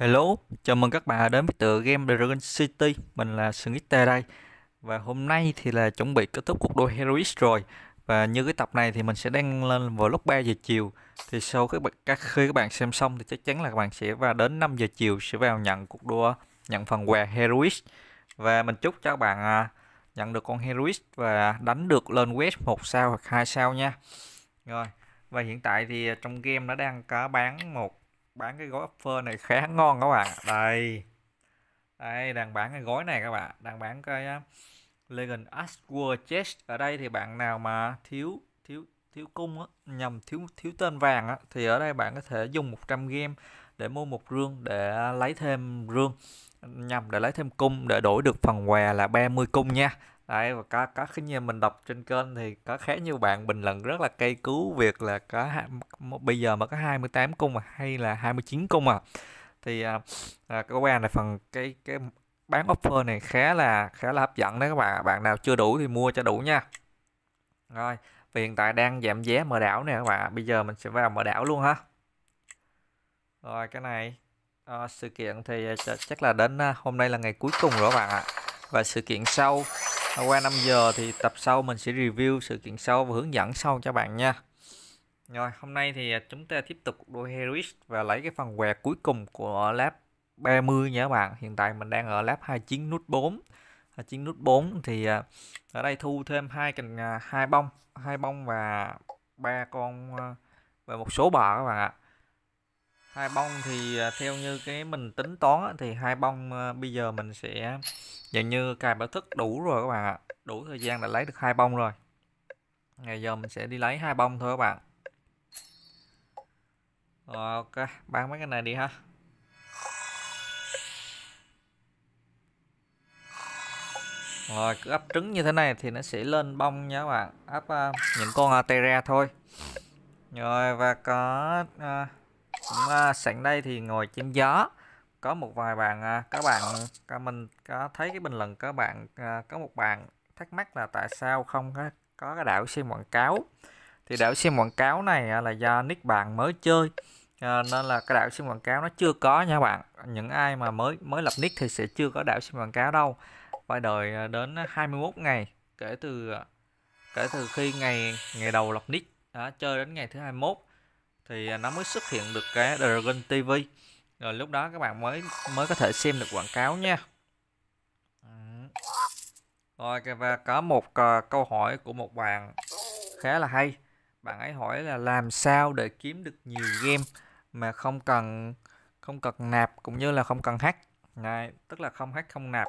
Hello, chào mừng các bạn đến với tựa game Dragon City Mình là Sungite đây Và hôm nay thì là chuẩn bị kết thúc cuộc đua Heroics rồi Và như cái tập này thì mình sẽ đăng lên vào lúc 3 giờ chiều Thì sau các các khi các bạn xem xong thì chắc chắn là các bạn sẽ vào đến 5 giờ chiều sẽ vào nhận cuộc đua Nhận phần quà Heroics Và mình chúc cho các bạn à, nhận được con Heroics và đánh được lên quest 1 sao hoặc 2 sao nha Rồi, và hiện tại thì à, trong game nó đang có bán một bán cái gói offer này khá ngon các bạn đây đây đang bán cái gói này các bạn đang bán cái Legend Ashworld Chest ở đây thì bạn nào mà thiếu thiếu thiếu cung á, nhằm thiếu thiếu tên vàng á, thì ở đây bạn có thể dùng 100 game để mua một rương để lấy thêm rương nhằm để lấy thêm cung để đổi được phần quà là 30 cung nha Đấy, và có có khi như mình đọc trên kênh thì có khá nhiều bạn bình luận rất là cây cứu việc là có bây giờ mà có 28 cung à, hay là 29 cung à thì à, à, các bạn này phần cái cái bán offer này khá là khá là hấp dẫn đấy các bạn bạn nào chưa đủ thì mua cho đủ nha rồi vì hiện tại đang giảm giá mở đảo nè các bạn bây giờ mình sẽ vào mở đảo luôn ha rồi cái này à, sự kiện thì ờ, chắc là đến ờ, hôm nay là ngày cuối cùng rồi các bạn ạ và sự kiện sau qua 5 giờ thì tập sau mình sẽ review sự kiện sau và hướng dẫn sau cho bạn nha rồi hôm nay thì à, chúng ta tiếp tục đua Harris và lấy cái phần quẹt cuối cùng của lab 30 nha các bạn hiện tại mình đang ở lab 29 nút 4 29 nút 4 thì à, ở đây thu thêm hai cành à, hai bông hai bông và ba con và một số bò các bạn ạ hai bông thì theo như cái mình tính toán thì hai bông bây giờ mình sẽ Dường như cài báo thức đủ rồi các bạn ạ. Đủ thời gian là lấy được hai bông rồi. Ngày giờ mình sẽ đi lấy hai bông thôi các bạn. Ok, bán mấy cái này đi ha. Rồi cứ ấp trứng như thế này thì nó sẽ lên bông nha các bạn. Ấp uh, những con uh, à, tera thôi. Rồi và có uh, cũng, uh, sẵn đây thì ngồi trên gió có một vài bạn à, các bạn mình có thấy cái bình luận các bạn à, có một bạn thắc mắc là tại sao không có có cái đảo sim quảng cáo thì đảo sim quảng cáo này à, là do nick bạn mới chơi nên là cái đảo sim quảng cáo nó chưa có nha bạn những ai mà mới mới lập nick thì sẽ chưa có đảo sim quảng cáo đâu phải đợi đến 21 ngày kể từ kể từ khi ngày ngày đầu lập nick đó, chơi đến ngày thứ 21 thì nó mới xuất hiện được cái Dragon TV rồi lúc đó các bạn mới mới có thể xem được quảng cáo nha rồi và có một ờ, câu hỏi của một bạn khá là hay bạn ấy hỏi là làm sao để kiếm được nhiều game mà không cần không cần nạp cũng như là không cần hack Này, tức là không hack không nạp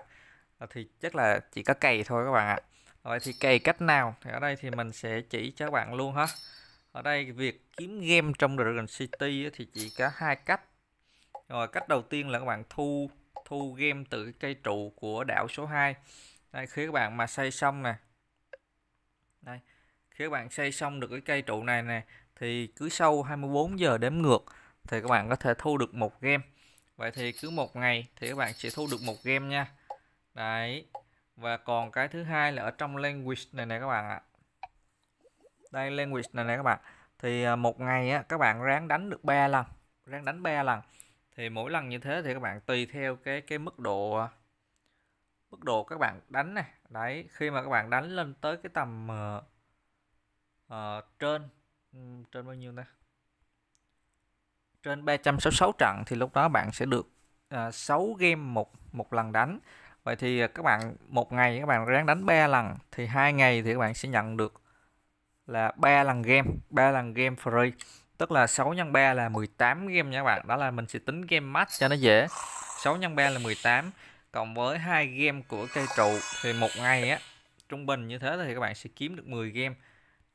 ờ, thì chắc là chỉ có cày thôi các bạn ạ rồi thì cày cách nào thì ở đây thì mình sẽ chỉ cho các bạn luôn ha ở đây việc kiếm game trong Dragon City thì chỉ có hai cách rồi cách đầu tiên là các bạn thu thu game từ cây trụ của đảo số 2 đây khi các bạn mà xây xong nè đây khi các bạn xây xong được cái cây trụ này nè thì cứ sau 24 giờ đếm ngược thì các bạn có thể thu được một game vậy thì cứ một ngày thì các bạn sẽ thu được một game nha đấy và còn cái thứ hai là ở trong language này nè các bạn ạ đây language này nè các bạn thì à, một ngày á, các bạn ráng đánh được 3 lần ráng đánh 3 lần thì mỗi lần như thế thì các bạn tùy theo cái cái mức độ à, mức độ các bạn đánh này đấy khi mà các bạn đánh lên tới cái tầm uh, uh, trên trên bao nhiêu ta trên 366 trận thì lúc đó bạn sẽ được à, uh, 6 game một một lần đánh vậy thì các bạn một ngày các bạn ráng đánh 3 lần thì hai ngày thì các bạn sẽ nhận được là 3 lần game 3 lần game free Tức là 6 x 3 là 18 game nha các bạn. Đó là mình sẽ tính game match cho nó dễ. 6 x 3 là 18 cộng với hai game của cây trụ thì một ngày á trung bình như thế thì các bạn sẽ kiếm được 10 game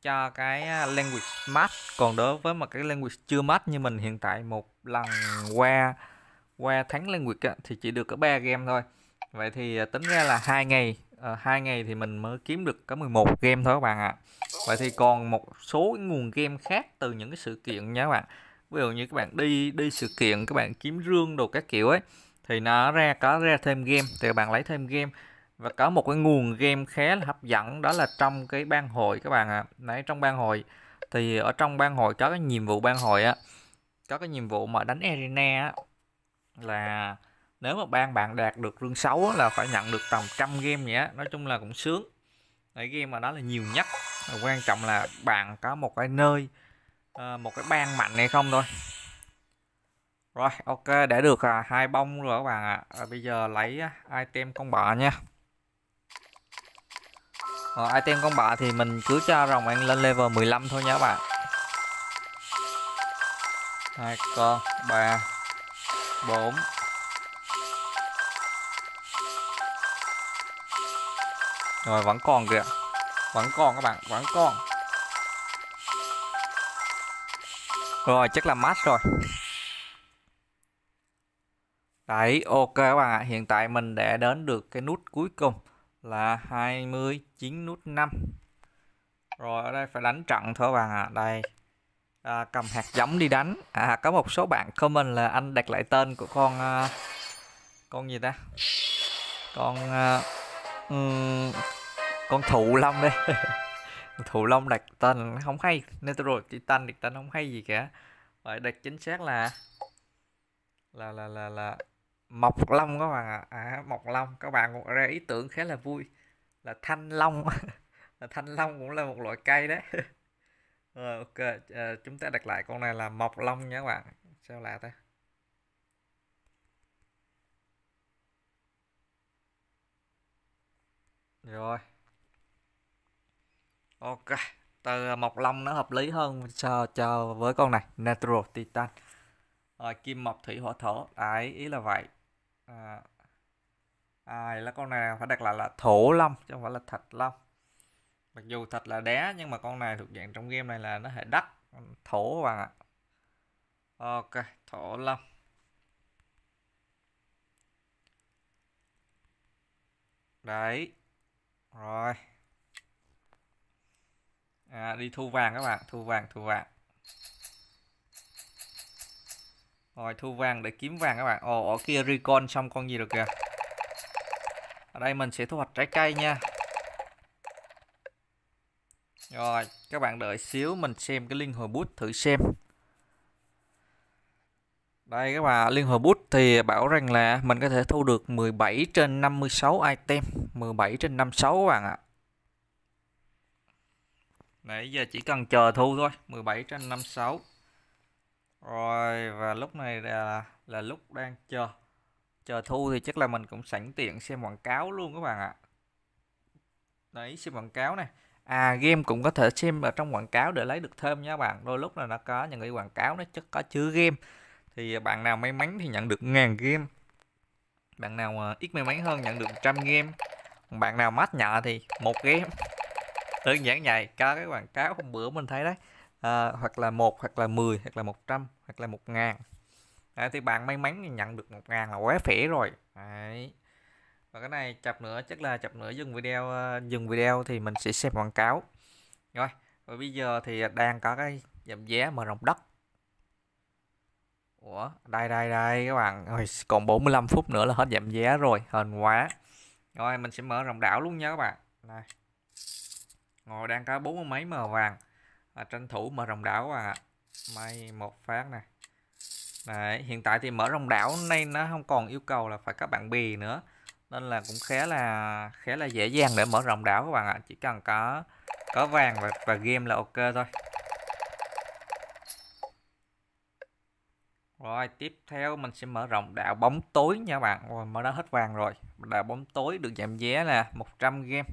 cho cái à, language match còn đối với một cái language chưa match như mình hiện tại một lần qua qua thắng language á, thì chỉ được có 3 game thôi vậy thì à, tính ra là hai ngày Ờ, hai ngày thì mình mới kiếm được có 11 game thôi các bạn ạ. À. Vậy thì còn một số nguồn game khác từ những cái sự kiện nha các bạn. Ví dụ như các bạn đi đi sự kiện các bạn kiếm rương đồ các kiểu ấy thì nó ra có ra thêm game thì các bạn lấy thêm game và có một cái nguồn game khá là hấp dẫn đó là trong cái ban hội các bạn ạ. À. Nãy trong ban hội thì ở trong ban hội có cái nhiệm vụ ban hội á có cái nhiệm vụ mà đánh arena á là nếu mà ban bạn đạt được rương 6 là phải nhận được tầm trăm game vậy á nói chung là cũng sướng đấy game mà đó là nhiều nhất và quan trọng là bạn có một cái nơi ờ, một cái ban mạnh hay không thôi rồi ok để được à, hai bông rồi các bạn ạ à, bây giờ lấy item con bọ nha rồi, item con bọ thì mình cứ cho rồng ăn lên level 15 thôi nha các bạn hai con ba bốn rồi vắng còn kìa vắng còn các bạn vắng còn rồi chắc là mát rồi đấy ok các bạn ạ hiện tại mình đã đến được cái nút cuối cùng là 29 nút 5 rồi ở đây phải đánh trận thôi các bạn ạ đây à, cầm hạt giống đi đánh à có một số bạn comment là anh đặt lại tên của con à, con gì ta con à, um, con thụ long đây thụ long đặt tên không hay nên rồi titan đặt tên không hay gì cả vậy đặt chính xác là là là là là mộc long các bạn ạ à. à, mộc long các bạn cũng ra ý tưởng khá là vui là thanh long là thanh long cũng là một loại cây đấy rồi ok à, chúng ta đặt lại con này là mọc long nhé các bạn sao lạ ta rồi ok từ mộc long nó hợp lý hơn cho cho với con này natural titan rồi kim mộc thủy hỏa thổ đấy ý là vậy à, à là con này phải đặt lại là thổ long chứ không phải là thạch long mặc dù thạch là đá nhưng mà con này thuộc dạng trong game này là nó hệ đất thổ bằng ạ ok thổ long đấy rồi à, đi thu vàng các bạn thu vàng thu vàng rồi thu vàng để kiếm vàng các bạn ồ ở kia recon xong con gì được kìa ở đây mình sẽ thu hoạch trái cây nha rồi các bạn đợi xíu mình xem cái liên hồi bút thử xem đây các bạn, Liên hồi Bút thì bảo rằng là mình có thể thu được 17 trên 56 item, 17 trên 56 các bạn ạ. Nãy giờ chỉ cần chờ thu thôi 17 trên 56 Rồi và lúc này là, là lúc đang chờ Chờ thu thì chắc là mình cũng sẵn tiện xem quảng cáo luôn các bạn ạ Đấy xem quảng cáo này À game cũng có thể xem ở trong quảng cáo để lấy được thêm nha bạn Đôi lúc là nó có những cái quảng cáo nó chắc có chứa game Thì bạn nào may mắn thì nhận được ngàn game Bạn nào ít may mắn hơn nhận được trăm game Bạn nào mát nhợ thì một game đơn giản nhầy, có cái quảng cáo hôm bữa mình thấy đấy à, hoặc là một hoặc là 10 hoặc là 100 hoặc là một ngàn à, thì bạn may mắn nhận được một ngàn là quá phỉ rồi đấy và cái này chập nữa chắc là chập nữa dừng video ờ, dừng video thì mình sẽ xem quảng cáo rồi và bây giờ thì đang có cái giảm giá mở rộng đất Ủa, đây đây đây các bạn Ôi, còn 45 phút nữa là hết giảm giá rồi hên quá rồi mình sẽ mở rộng đảo luôn nha các bạn này ngồi đang có bốn mấy mờ vàng à, tranh thủ mở rồng đảo à may một phát này Đấy, hiện tại thì mở rồng đảo nay nó không còn yêu cầu là phải các bạn bì nữa nên là cũng khá là khá là dễ dàng để mở rộng đảo các bạn ạ chỉ cần có có vàng và, và game là ok thôi rồi tiếp theo mình sẽ mở rộng đảo bóng tối nha bạn rồi mở đã hết vàng rồi đảo bóng tối được giảm giá là 100 game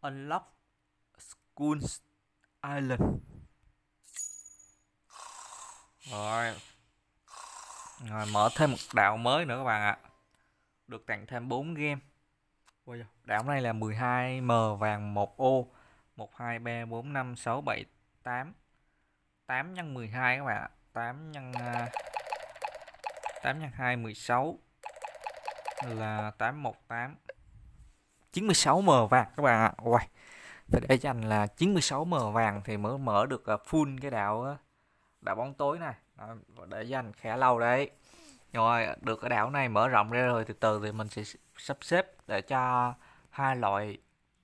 unlock Coons Island rồi rồi mở thêm một đạo mới nữa các bạn ạ được tặng thêm 4 game đạo này là 12 m vàng 1 ô 1 2 3 4 5 6 7 8 8 nhân 12 các bạn ạ 8 nhân 8 à, nhân 2 16 là 818 96 m vàng các bạn ạ. Wow phải để cho anh là 96 m vàng thì mới mở được à, full cái đảo đảo bóng tối này để dành khá lâu đấy rồi được cái đảo này mở rộng ra rồi từ từ thì mình sẽ sắp xếp để cho hai loại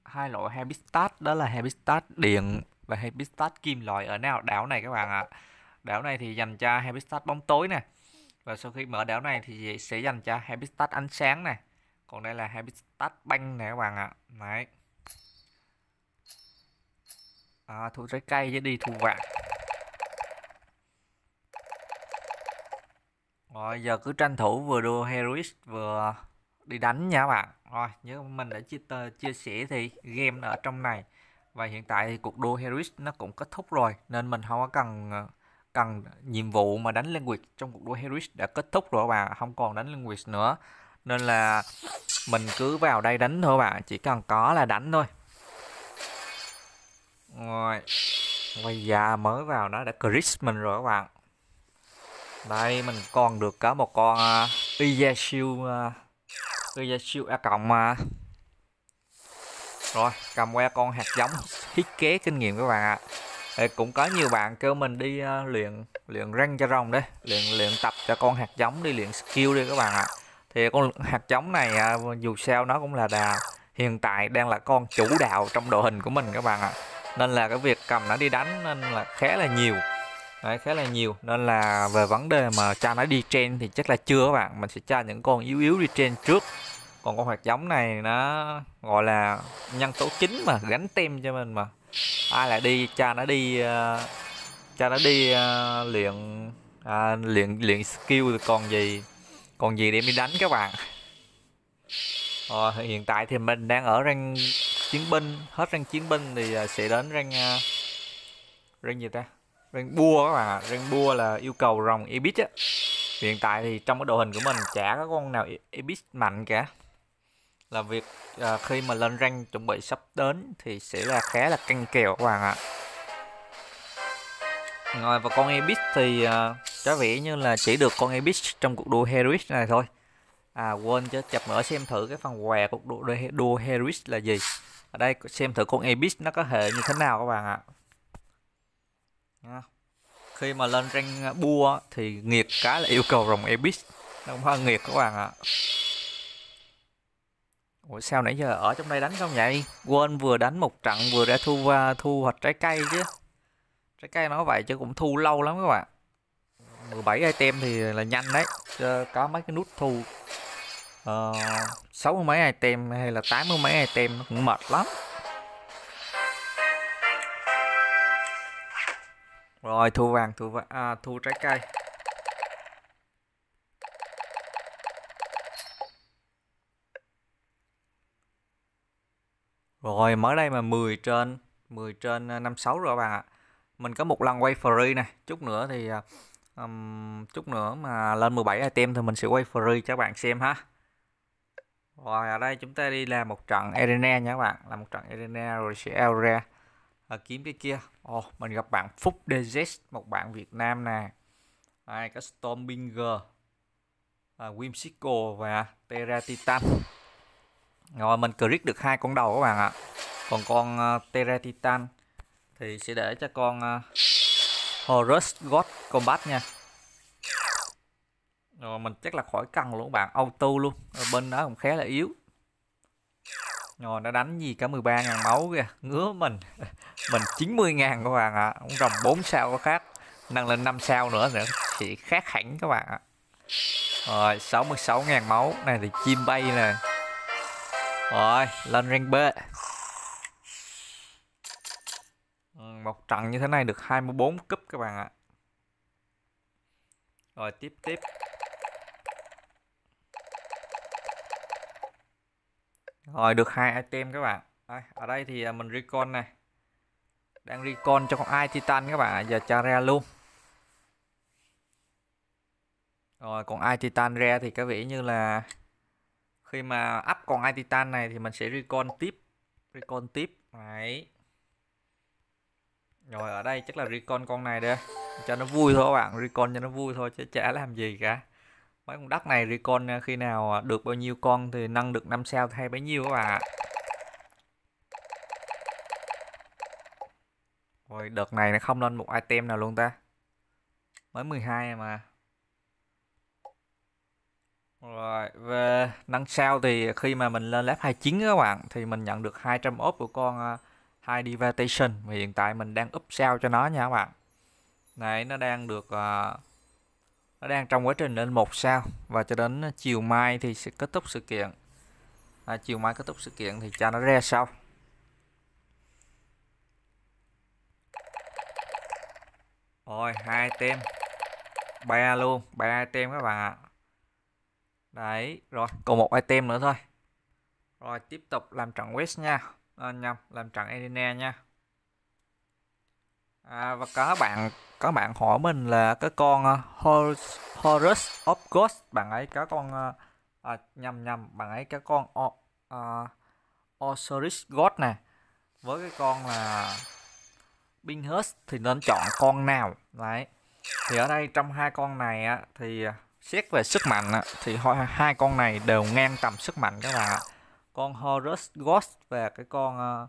hai loại habitat đó là habitat điện và habitat kim loại ở nào đảo này các bạn ạ à. đảo này thì dành cho habitat bóng tối nè và sau khi mở đảo này thì sẽ dành cho habitat ánh sáng này còn đây là habitat băng nè các bạn ạ à. đấy à thủ trái cây chứ đi thu vàng rồi giờ cứ tranh thủ vừa đua heroic vừa đi đánh nha bạn rồi nhớ mình đã chia, chia sẻ thì game ở trong này và hiện tại thì cuộc đua heroic nó cũng kết thúc rồi nên mình không có cần cần nhiệm vụ mà đánh lên quyệt trong cuộc đua heroic đã kết thúc rồi bạn không còn đánh lên quyệt nữa nên là mình cứ vào đây đánh thôi bạn chỉ cần có là đánh thôi rồi bây giờ mới vào nó đã crit mình rồi các bạn đây mình còn được cả một con uh, Iyashiu uh, Iyashiu A cộng uh. rồi cầm que con hạt giống thiết kế kinh nghiệm các bạn ạ à. cũng có nhiều bạn kêu mình đi uh, luyện luyện răng cho rồng đấy luyện luyện tập cho con hạt giống đi luyện skill đi các bạn ạ à. thì con hạt giống này uh, dù sao nó cũng là đà hiện tại đang là con chủ đạo trong đội hình của mình các bạn ạ à nên là cái việc cầm nó đi đánh nên là khá là nhiều đấy khá là nhiều nên là về vấn đề mà cho nó đi trên thì chắc là chưa các bạn mình sẽ cho những con yếu yếu đi trên trước còn con hoạt giống này nó gọi là nhân tố chính mà gánh tem cho mình mà ai lại đi cha nó đi uh, cha nó đi uh, luyện uh, luyện luyện skill còn gì còn gì để đi đánh các bạn à, hiện tại thì mình đang ở rank chiến binh hết rank chiến binh thì à, sẽ đến rank à, rank gì ta rank bua các bạn ạ rank bua là yêu cầu rồng ibis á hiện tại thì trong cái đội hình của mình chả có con nào ibis mạnh cả là việc à, khi mà lên rank chuẩn bị sắp đến thì sẽ là khá là căng kèo các bạn ạ rồi và con ibis thì à, có vẻ như là chỉ được con ibis trong cuộc đua heroic này thôi à quên chứ chập nữa xem thử cái phần quà cuộc đua, đua heroic là gì ở đây xem thử con Abyss nó có hệ như thế nào các bạn ạ khi mà lên rank à, bua thì nghiệt cái là yêu cầu rồng Abyss nó cũng hơi nghiệt các bạn ạ Ủa sao nãy giờ ở trong đây đánh không vậy? Quên vừa đánh một trận vừa đã thu và thu hoạch trái cây chứ. Trái cây nó vậy chứ cũng thu lâu lắm các bạn. 17 item thì là nhanh đấy. Chứ có mấy cái nút thu Ờ, sáu uh, mươi mấy item hay là tám mươi mấy item nó cũng mệt lắm rồi thu vàng thu vàng à, thu trái cây Rồi mới đây mà 10 trên 10 trên à, năm sáu rồi bạn ạ. Mình có một lần quay free này, chút nữa thì um, chút nữa mà lên 17 item thì mình sẽ quay free cho các bạn xem ha. Rồi ở đây chúng ta đi làm một trận arena nha các bạn, làm một trận arena rồi sẽ out ra à, kiếm cái kia. Ồ, oh, mình gặp bạn Phúc DZ, một bạn Việt Nam nè. Ai có Stormbringer, à, Whimsical và Terra Titan. Rồi mình click được hai con đầu các bạn ạ. Còn con uh, à, Terra Titan thì sẽ để cho con uh, Horus God Combat nha rồi mình chắc là khỏi cần luôn các bạn auto luôn rồi bên đó cũng khá là yếu rồi nó đánh gì cả 13.000 máu kìa ngứa mình mình 90.000 các bạn ạ à. cũng rồng 4 sao có khác nâng lên 5 sao nữa nữa thì khác hẳn các bạn ạ à. rồi 66.000 máu này thì chim bay nè rồi lên rank B ừ, một trận như thế này được 24 cúp các bạn ạ rồi tiếp tiếp rồi được hai item các bạn đây, ở đây thì à, mình recon này đang recon cho con ai titan các bạn giờ cho ra luôn rồi còn ai titan ra thì có vẻ như là khi mà up còn ai titan này thì mình sẽ recon tiếp recon tiếp đấy rồi ở đây chắc là recon con này đây cho nó vui thôi các bạn recon cho nó vui thôi chứ chả làm gì cả mấy con đất này recon à, khi nào à, được bao nhiêu con thì nâng được 5 sao thay bấy nhiêu các bạn ạ Rồi đợt này nó không lên một item nào luôn ta Mới 12 mà Rồi về nâng sao thì khi mà mình lên lap 29 các bạn Thì mình nhận được 200 ốp của con à, hai Devastation và Hiện tại mình đang up sao cho nó nha các bạn Này nó đang được uh, nó đang trong quá trình lên một sao và cho đến chiều mai thì sẽ kết thúc sự kiện à, chiều mai kết thúc sự kiện thì cho nó ra sau rồi hai tem ba luôn ba item các bạn ạ đấy rồi còn một item nữa thôi rồi tiếp tục làm trận west nha à, nhầm làm trận arena nha À, và có bạn có bạn hỏi mình là cái con ờ, Horus, Horus of Ghost bạn ấy có con ờ, à, nhầm nhầm bạn ấy cái con o, ờ, Osiris God nè với cái con là Binhurst thì nên chọn con nào đấy thì ở đây trong hai con này á, thì xét về sức mạnh á, thì hai con này đều ngang tầm sức mạnh các bạn ạ con Horus Ghost và cái con uh,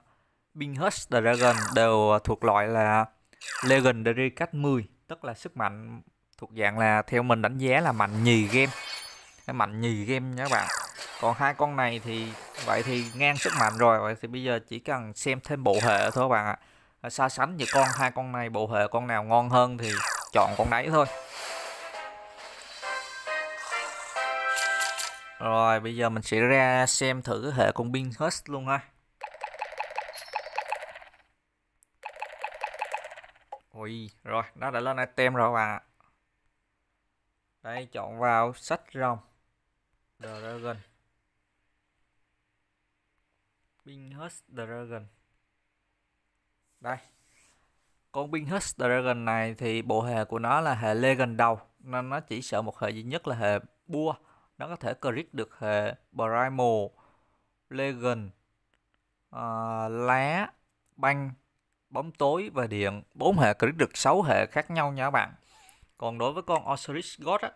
Binhurst Dragon đều thuộc loại là Legendary cách 10 tức là sức mạnh thuộc dạng là theo mình đánh giá là mạnh nhì game cái mạnh nhì game nha các bạn còn hai con này thì vậy thì ngang sức mạnh rồi vậy thì bây giờ chỉ cần xem thêm bộ hệ thôi các bạn ạ à. so sánh giữa con hai con này bộ hệ con nào ngon hơn thì chọn con đấy thôi rồi bây giờ mình sẽ ra xem thử hệ con pin hết luôn ha Ui, rồi, nó đã lên item rồi các bạn ạ. Đây, chọn vào sách rồng. Dragon. Binghurst Dragon. Đây. Con Binghurst Dragon này thì bộ hệ của nó là hệ Legend đầu. Nên nó chỉ sợ một hệ duy nhất là hệ bua. Nó có thể crit được hệ Primal, Legend, uh, lá, băng bóng tối và điện bốn hệ crit được sáu hệ khác nhau nha các bạn còn đối với con Osiris God á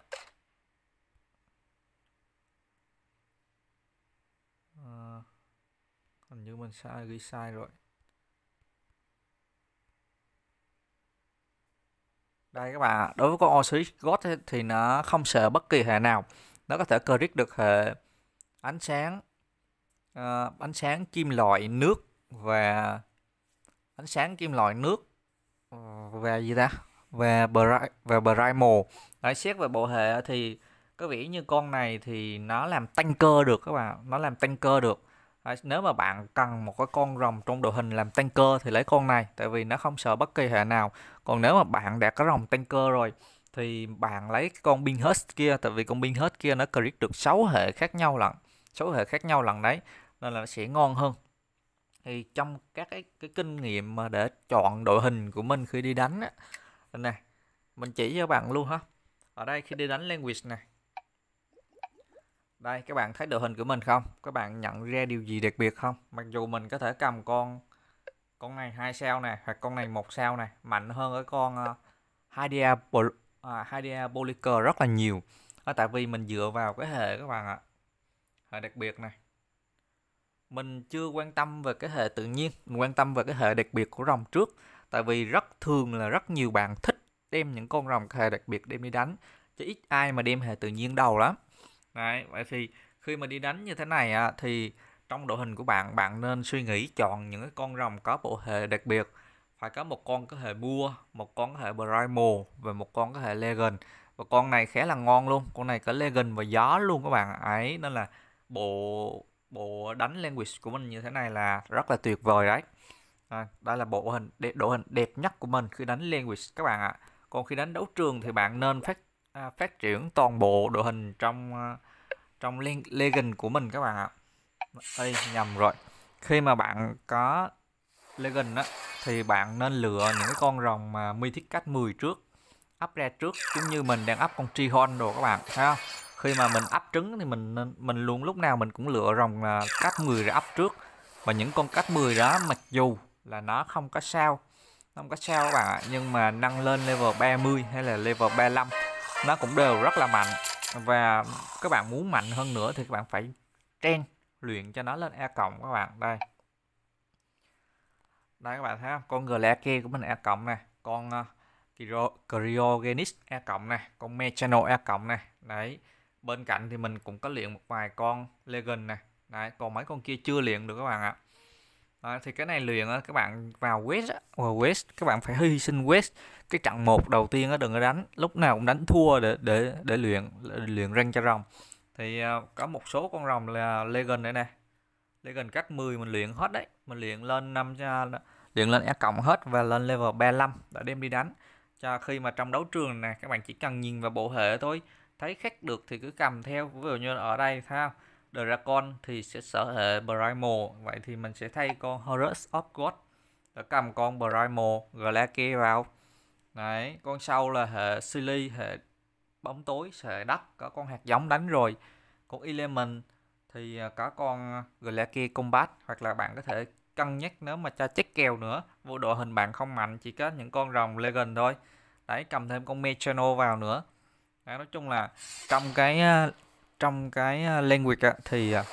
à, hình như mình sai ghi sai rồi đây các bạn đối với con Osiris God ấy, thì nó không sợ bất kỳ hệ nào nó có thể crit được hệ ánh sáng uh, ánh sáng kim loại nước và ánh sáng kim loại nước ờ, về gì ta về Bri về primal nói xét về bộ hệ thì có vẻ như con này thì nó làm tăng cơ được các bạn nó làm tăng cơ được nếu mà bạn cần một cái con rồng trong đội hình làm tăng cơ thì lấy con này tại vì nó không sợ bất kỳ hệ nào còn nếu mà bạn đã có rồng tăng cơ rồi thì bạn lấy con binh hết kia tại vì con binh hết kia nó crit được 6 hệ khác nhau lận 6 hệ khác nhau lần đấy nên là nó sẽ ngon hơn thì trong các cái, cái kinh nghiệm mà để chọn đội hình của mình khi đi đánh á này mình chỉ cho bạn luôn ha ở đây khi đi đánh language này đây các bạn thấy đội hình của mình không các bạn nhận ra điều gì đặc biệt không mặc dù mình có thể cầm con con này hai sao này hoặc con này một sao này mạnh hơn cái con uh, ờ, Hydea Pol uh, à, Hydea Poliker rất là nhiều đó, ờ, tại vì mình dựa vào cái hệ các bạn ạ hệ đặc biệt này mình chưa quan tâm về cái hệ tự nhiên mình quan tâm về cái hệ đặc biệt của rồng trước tại vì rất thường là rất nhiều bạn thích đem những con rồng hệ đặc biệt đem đi đánh chứ ít ai mà đem hệ tự nhiên đầu lắm đấy vậy thì khi mà đi đánh như thế này à, thì trong đội hình của bạn bạn nên suy nghĩ chọn những cái con rồng có bộ hệ đặc biệt phải có một con có hệ bua một con có hệ primal và một con có hệ legend và con này khá là ngon luôn con này có legend và gió luôn các bạn ấy nên là bộ bộ đánh language của mình như thế này là rất là tuyệt vời đấy à, đây là bộ hình đẹp độ hình đẹp nhất của mình khi đánh language các bạn ạ còn khi đánh đấu trường thì bạn nên phát à, phát triển toàn bộ độ hình trong à, trong legend của mình các bạn ạ Đây nhầm rồi khi mà bạn có legend á thì bạn nên lựa những cái con rồng mà mi thiết cách 10 trước up ra trước giống như mình đang up con tri trihon đồ các bạn thấy không khi mà mình ấp trứng thì mình mình luôn lúc nào mình cũng lựa rồng là cấp 10 ra ấp trước và những con cấp 10 đó mặc dù là nó không có sao không có sao các bạn ạ nhưng mà nâng lên level 30 hay là level 35 nó cũng đều rất là mạnh và các bạn muốn mạnh hơn nữa thì các bạn phải train luyện cho nó lên e cộng các bạn đây đây các bạn thấy không con Glake của mình e cộng này con uh, ờ, Cryogenis e cộng này con Mechano e cộng này đấy bên cạnh thì mình cũng có luyện một vài con legend này đấy còn mấy con kia chưa luyện được các bạn ạ Đấy, thì cái này luyện á các bạn vào quest á, vào quest các bạn phải hy sinh quest cái trận một đầu tiên á đừng có đánh, lúc nào cũng đánh thua để để để luyện để luyện răng cho rồng. Thì à, có một số con rồng là legend đây nè. Legend cách 10 mình luyện hết đấy, mình luyện lên năm 5 luyện lên S cộng hết và lên level 35 để đem đi đánh. Cho khi mà trong đấu trường này các bạn chỉ cần nhìn vào bộ hệ thôi thấy khách được thì cứ cầm theo ví dụ như ở đây sao Dragon thì sẽ sở hệ Primal vậy thì mình sẽ thay con Horus of God để cầm con Primal Galactic vào đấy con sau là hệ Silly hệ bóng tối hệ đất có con hạt giống đánh rồi con Element thì à, có con Galactic Combat hoặc là bạn có thể cân nhắc nếu mà cho check kèo nữa vô đội hình bạn không mạnh chỉ có những con rồng legend thôi đấy cầm thêm con Mechano vào nữa à, nói chung là trong cái trong cái language á, thì à,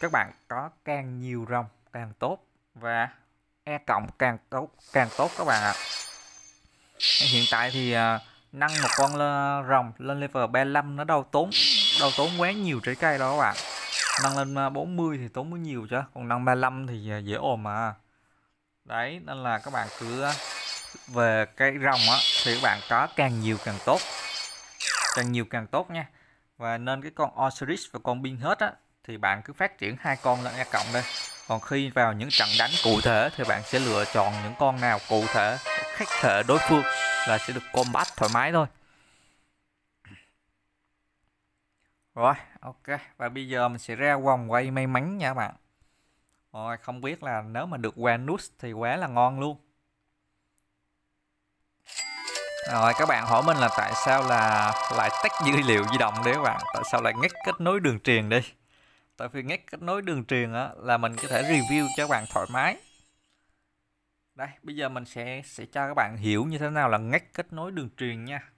các bạn có càng nhiều rồng càng tốt và e cộng càng tốt càng tốt các bạn ạ hiện tại thì à, nâng một con rồng lên level B5 nó đâu tốn đâu tốn quá nhiều trái cây đâu các bạn nâng lên 40 thì tốn mới nhiều chứ còn nâng 35 thì à, dễ ồn mà đấy nên là các bạn cứ về cái rồng á thì các bạn có càng nhiều càng tốt càng nhiều càng tốt nha và nên cái con Osiris và con Binh hết á thì bạn cứ phát triển hai con lẫn E cộng đây còn khi vào những trận đánh cụ thể thì bạn sẽ lựa chọn những con nào cụ thể khách thể đối phương là sẽ được combat thoải mái thôi rồi ok và bây giờ mình sẽ ra vòng quay may mắn nha bạn rồi không biết là nếu mà được qua nút thì quá là ngon luôn rồi các bạn hỏi mình là tại sao là lại tách dữ liệu di động đấy các bạn Tại sao lại ngắt kết nối đường truyền đi Tại vì ngắt kết nối đường truyền á, là mình có thể review cho các bạn thoải mái Đây bây giờ mình sẽ sẽ cho các bạn hiểu như thế nào là ngắt kết nối đường truyền nha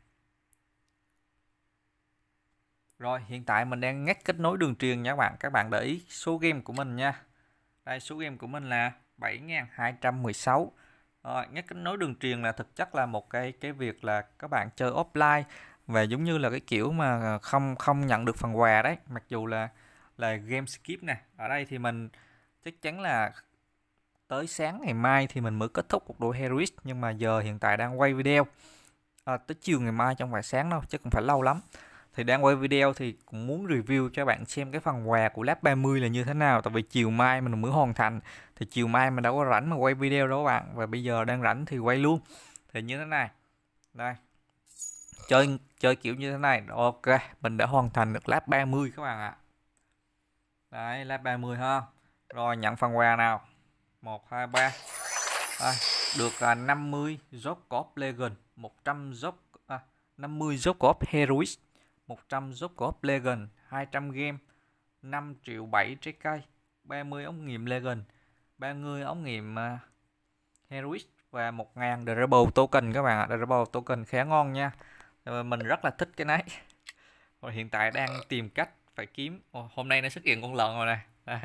Rồi hiện tại mình đang ngắt kết nối đường truyền nha các bạn Các bạn để ý số game của mình nha Đây số game của mình là 7216 rồi, ngắt kết nối đường truyền là thực chất là một cái cái việc là các bạn chơi offline và giống như là cái kiểu mà à, không không nhận được phần quà đấy mặc dù là là game skip nè ở đây thì mình chắc chắn là tới sáng ngày mai thì mình mới kết thúc cuộc đua Heroes nhưng mà giờ hiện tại đang quay video à, tới chiều ngày mai trong vài sáng đâu chứ không phải lâu lắm thì đang quay video thì cũng muốn review cho bạn xem cái phần quà của lab 30 là như thế nào tại vì chiều mai mình mới hoàn thành thì chiều mai mình đâu có rảnh mà quay video đâu bạn và bây giờ đang rảnh thì quay luôn thì như thế này đây chơi chơi kiểu như thế này ok mình đã hoàn thành được lab 30 các bạn ạ đấy lab 30 ha rồi nhận phần quà nào 1 2 3 à, được à, 50 job cop legend 100 job à, 50 job cop heroic 100 job golf Legend, 200 game, 5 triệu 7 trái cây, 30 ống nghiệm Legend, 30 ống nghiệm uh, Heroic và 1000 Durable Token các bạn ạ. Durable Token khá ngon nha. Ờ, mình rất là thích cái này. Rồi hiện tại đang tìm cách phải kiếm Ồ, hôm nay nó xuất hiện con lợn rồi này.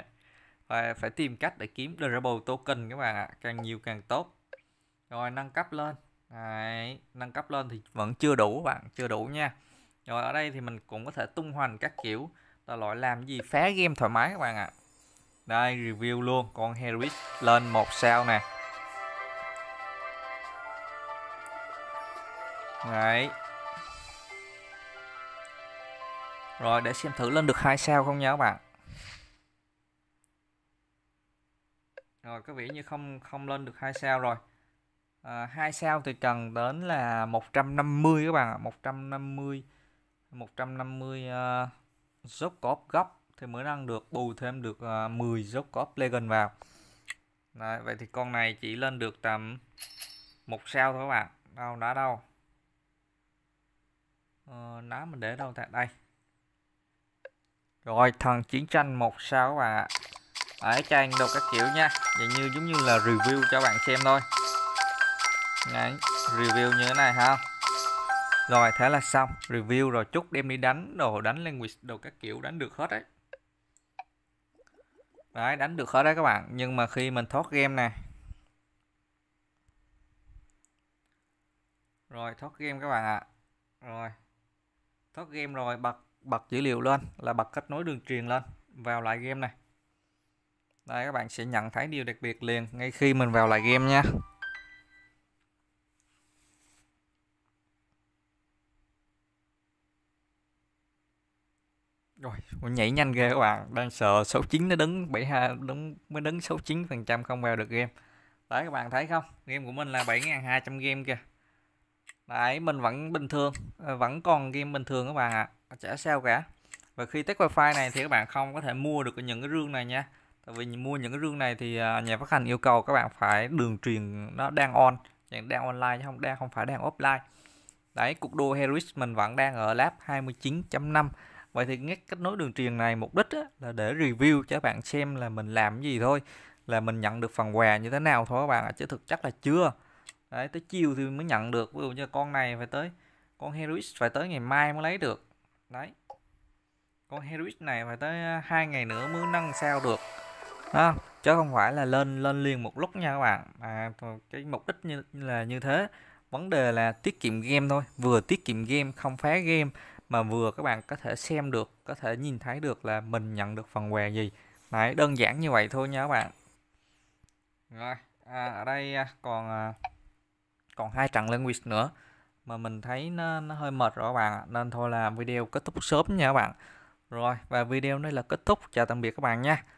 Và phải tìm cách để kiếm Durable Token các bạn ạ. Càng nhiều càng tốt. Rồi nâng cấp lên. Đấy, nâng cấp lên thì vẫn chưa đủ bạn, chưa đủ nha rồi ở đây thì mình cũng có thể tung hoành các kiểu là loại làm gì phá game thoải mái các bạn ạ à. đây review luôn con Harris lên một sao nè đấy rồi để xem thử lên được hai sao không nha các bạn rồi có vẻ như không không lên được hai sao rồi à, 2 sao thì cần đến là 150 các bạn ạ 150 150 uh, ờ, dốc cóp góc thì mới đang được bù thêm được uh, ờ, 10 dốc cóp legend vào Đấy, vậy thì con này chỉ lên được tầm một sao thôi các bạn đâu đá đâu ờ, đá mình để đâu tại đây rồi thần chiến tranh một sao các bạn ạ ở trang đồ các kiểu nha vậy như giống như là review cho bạn xem thôi Đấy, review như thế này ha rồi thế là xong Review rồi chút đem đi đánh Đồ đánh language đồ các kiểu đánh được hết đấy Đấy đánh được hết đấy các bạn Nhưng mà khi mình thoát game nè Rồi thoát game các bạn ạ à. Rồi Thoát game rồi bật bật dữ liệu lên Là bật kết nối đường truyền lên Vào lại game này Đây các bạn sẽ nhận thấy điều đặc biệt liền Ngay khi mình vào lại game nha Ủa, nhảy nhanh ghê các bạn đang sợ số 9 nó đứng 72 đứng mới đứng số phần trăm không vào được game đấy các bạn thấy không game của mình là 7.200 game kìa đấy mình vẫn bình thường ờ, vẫn còn game bình thường các bạn ạ à. chả sao cả và khi test wifi này thì các bạn không có thể mua được những cái rương này nha tại vì mua những cái rương này thì à, nhà phát hành yêu cầu các bạn phải đường truyền nó đang on dạng đang online chứ không đang không phải đang offline đấy cuộc đua Harris mình vẫn đang ở lap 29.5 vậy thì ngắt kết nối đường truyền này mục đích á, là để review cho các bạn xem là mình làm gì thôi là mình nhận được phần quà như thế nào thôi các bạn ạ chứ thực chất là chưa đấy tới chiều thì mới nhận được ví dụ như con này phải tới con Heroic phải tới ngày mai mới lấy được đấy con Heroic này phải tới à, hai ngày nữa mới nâng sao được đó. chứ không phải là lên lên liền một lúc nha các bạn à, cái mục đích như là như thế vấn đề là tiết kiệm game thôi vừa tiết kiệm game không phá game mà vừa các bạn có thể xem được có thể nhìn thấy được là mình nhận được phần quà gì đấy đơn giản như vậy thôi nha các bạn rồi à, ở đây à, còn à, còn hai trận language nữa mà mình thấy nó, nó hơi mệt rồi các bạn nên thôi là video kết thúc sớm nha các bạn rồi và video này là kết thúc chào tạm biệt các bạn nha